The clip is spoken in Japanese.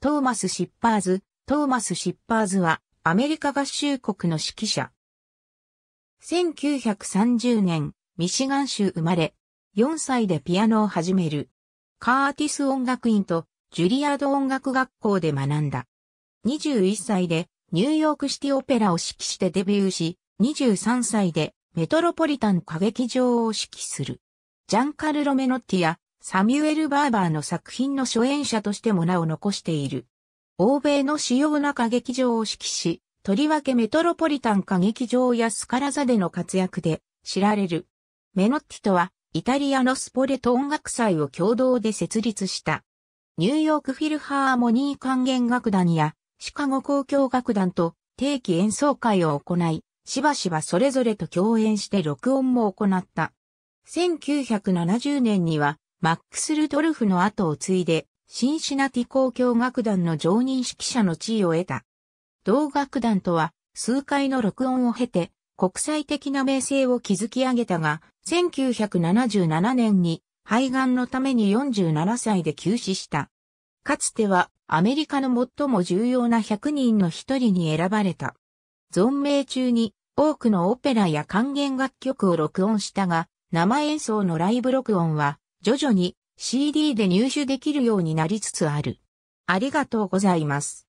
トーマス・シッパーズ、トーマス・シッパーズは、アメリカ合衆国の指揮者。1930年、ミシガン州生まれ、4歳でピアノを始める。カーティス音楽院とジュリアード音楽学校で学んだ。21歳でニューヨークシティオペラを指揮してデビューし、23歳でメトロポリタン歌劇場を指揮する。ジャンカルロ・メノッティやサミュエル・バーバーの作品の初演者としても名を残している。欧米の主要な歌劇場を指揮し、とりわけメトロポリタン歌劇場やスカラ座での活躍で知られる。メノッティとは、イタリアのスポレト音楽祭を共同で設立した。ニューヨークフィルハーモニー管弦楽団やシカゴ交響楽団と定期演奏会を行い、しばしばそれぞれと共演して録音も行った。1970年にはマックス・ルドルフの後を継いで、シンシナティ交響楽団の常任指揮者の地位を得た。同楽団とは、数回の録音を経て、国際的な名声を築き上げたが、1977年に肺がんのために47歳で急死した。かつてはアメリカの最も重要な100人の一人に選ばれた。存命中に多くのオペラや還元楽曲を録音したが、生演奏のライブ録音は徐々に CD で入手できるようになりつつある。ありがとうございます。